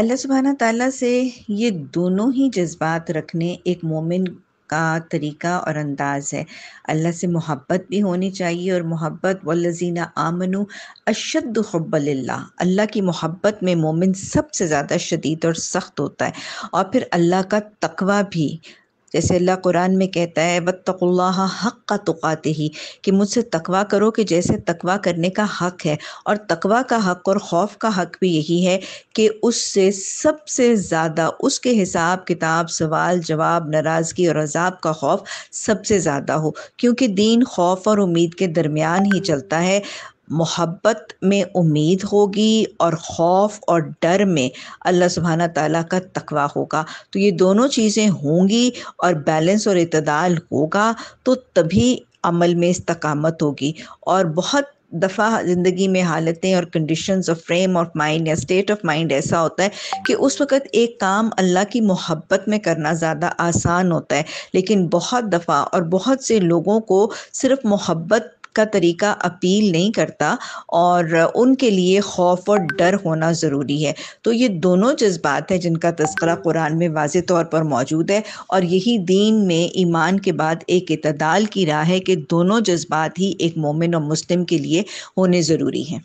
अल्लाह सुबहाना ताला से ये दोनों ही जज्बात रखने एक मोमिन का तरीका और अंदाज़ है अल्लाह से मोहब्बत भी होनी चाहिए और मोहब्बत लजीना आमनु अशद हब्बल्ला अल्लाह की मोहब्बत में मोमिन सबसे ज़्यादा शदीद और सख्त होता है और फिर अल्लाह का तकवा भी जैसे अल्लाह कुरान में कहता है वत्तकुल्ला हक का तुकाते ही कि मुझसे तकवा करो कि जैसे तकवा करने का हक है और तकवा का हक और खौफ का हक भी यही है कि उससे सबसे ज़्यादा उसके हिसाब किताब सवाल जवाब नाराज़गी और अजाब का खौफ सबसे ज़्यादा हो क्योंकि दीन खौफ और उम्मीद के दरमियान ही चलता है मोहब्बत में उम्मीद होगी और खौफ और डर में अल्लाह सुबहाना ताला का तकवा होगा तो ये दोनों चीज़ें होंगी और बैलेंस और इतदाल होगा तो तभी अमल में इस्तकामत होगी और बहुत दफ़ा ज़िंदगी में हालतें और conditions of frame of mind या स्टेट ऑफ माइंड ऐसा होता है कि उस वक़्त एक काम अल्लाह की मोहब्बत में करना ज़्यादा आसान होता है लेकिन बहुत दफ़ा और बहुत से लोगों को सिर्फ मोहब्बत का तरीका अपील नहीं करता और उनके लिए खौफ और डर होना ज़रूरी है तो ये दोनों जज्बात हैं जिनका तस्करा कुरान में वाज तौर पर मौजूद है और यही दीन में ईमान के बाद एक इतदाल की राह है कि दोनों जज्बात ही एक मोमिन और मुस्लिम के लिए होने ज़रूरी हैं